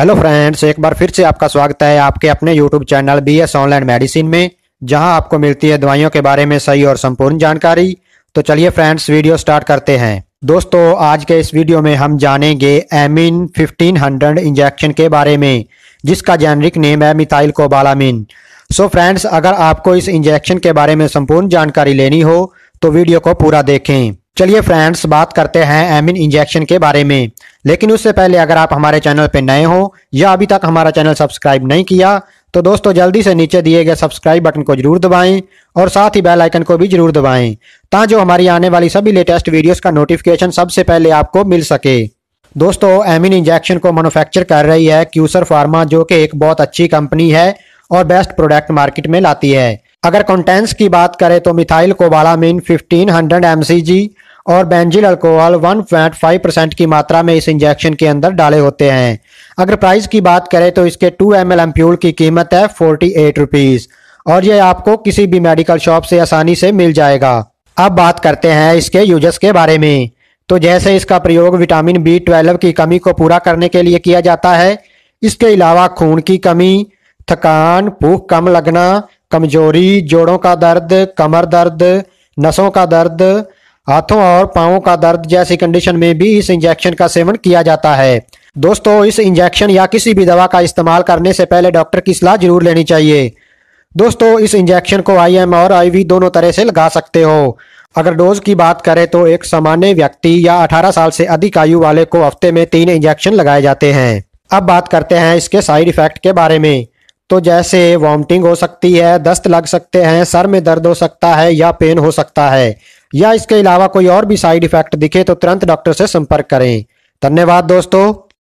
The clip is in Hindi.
हेलो फ्रेंड्स एक बार फिर से आपका स्वागत है आपके अपने YouTube channel B S online medicine में जहां आपको मिलती है दवाइयों के बारे में सही और संपूर्ण जानकारी तो चलिए फ्रेंड्स वीडियो स्टार्ट करते हैं दोस्तों आज के इस वीडियो में हम जानेंगे एमिन 1500 इंजेक्शन के बारे में जिसका जेनरिक नेम है मिथाइल कोबालामिन सो फ्रेंड्स अगर आपको इस इंजेक्शन के बारे में संपूर्ण जानकारी लेनी हो तो वीडियो को पूरा देखें चलिए फ्रेंड्स बात करते हैं एमिन इंजेक्शन के बारे में लेकिन उससे पहले अगर आप हमारे चैनल पर नए हो या अभी तक हमारा चैनल सब्सक्राइब नहीं किया तो दोस्तों जल्दी से नीचे दिए गए सब्सक्राइब बटन को जरूर दबाएं और साथ ही बेल आइकन को भी जरूर दबाएं ताकि हमारी आने वाली सभी लेटेस्ट वीडियो का नोटिफिकेशन सबसे पहले आपको मिल सके दोस्तों एमिन इंजेक्शन को मैनुफैक्चर कर रही है क्यूसर फार्मा जो कि एक बहुत अच्छी कंपनी है और बेस्ट प्रोडक्ट मार्केट में लाती है अगर कॉन्टेंट्स की बात करें तो मिथाइल कोबालामिन 1500 हंड्रेड और बेंजिल अल्कोहल 1.5 परसेंट की मात्रा में इस इंजेक्शन के अंदर डाले होते हैं अगर प्राइस की बात करें तो इसके 2 एम एल एम्प्यूल की कीमत है फोर्टी एट और ये आपको किसी भी मेडिकल शॉप से आसानी से मिल जाएगा अब बात करते हैं इसके यूजर्स के बारे में तो जैसे इसका प्रयोग विटामिन बी ट्वेल्व की कमी को पूरा करने के लिए किया जाता है इसके अलावा खून की कमी थकान भूख कम लगना कमजोरी जोड़ों का दर्द कमर दर्द नसों का दर्द हाथों और पाओ का दर्द जैसी कंडीशन में भी इस इंजेक्शन का सेवन किया जाता है दोस्तों इस इंजेक्शन या किसी भी दवा का इस्तेमाल करने से पहले डॉक्टर की सलाह जरूर लेनी चाहिए दोस्तों इस इंजेक्शन को एम और आईवी दोनों तरह से लगा सकते हो अगर डोज की बात करें तो एक सामान्य व्यक्ति या 18 साल से अधिक आयु वाले को हफ्ते में तीन इंजेक्शन लगाए जाते हैं अब बात करते हैं इसके साइड इफेक्ट के बारे में तो जैसे वॉमिटिंग हो सकती है दस्त लग सकते हैं सर में दर्द हो सकता है या पेन हो सकता है या इसके अलावा कोई और भी साइड इफेक्ट दिखे तो तुरंत डॉक्टर से संपर्क करें धन्यवाद दोस्तों